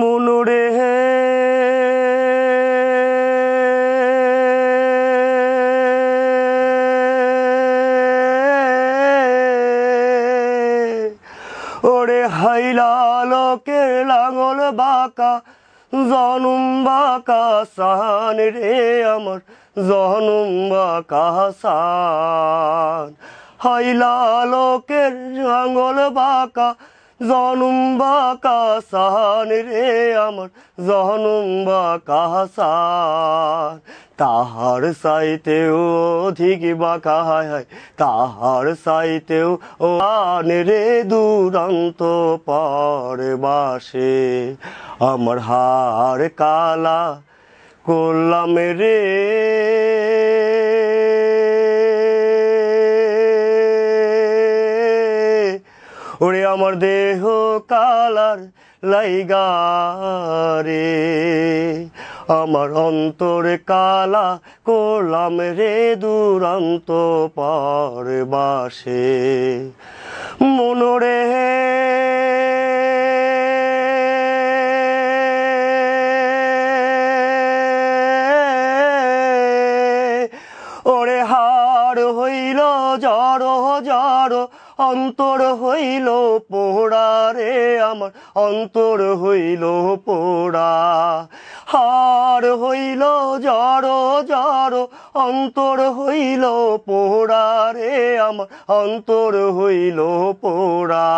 মনুরে ওরে হাইলালকে লাঙল বাঁকা জনম বাঁকা সান রে আমার জনম বাঁকা সান হাইলা লাঙল বাঁকা জনম বা কাসান রে আমার জনম বা কাসান তাহার সাইতেও অধিক বা হায় হায় তাহার সাইতেও ও রে দুরন্ত পরবাসে আমার হার কালা করলাম রে ওরে আমার দেহ কালার লাইগা রে আমার অন্তরে কালা করলাম রে দুরান্ত পার বাসে মনরে ওরে হাড় হইল জড় জড় অন্তর হইল পোড়া রে আমার অন্তর হইল পোড়া হার হইল জড় জড় অন্তর হইল পোড়া রে আমার অন্তর হইল পোড়া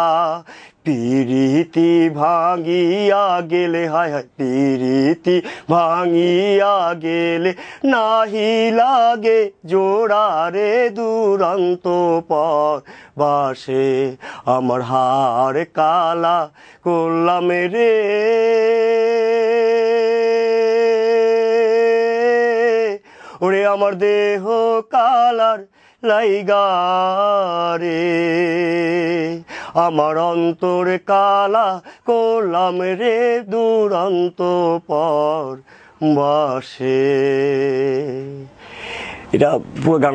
পিরিতি ভাঙিয়া গেলে হায় হায় পিরিতি ভাঙিয়া গেলে নাহি লাগে জোড়ারে দুরন্ত পর বাসে আমার হার কালা করলাম রে ওরে আমার দেহ কালার লাইগা রে আমার অন্তর কালা করলাম রে দুরন্ত পর বাসে এটা পুরো গান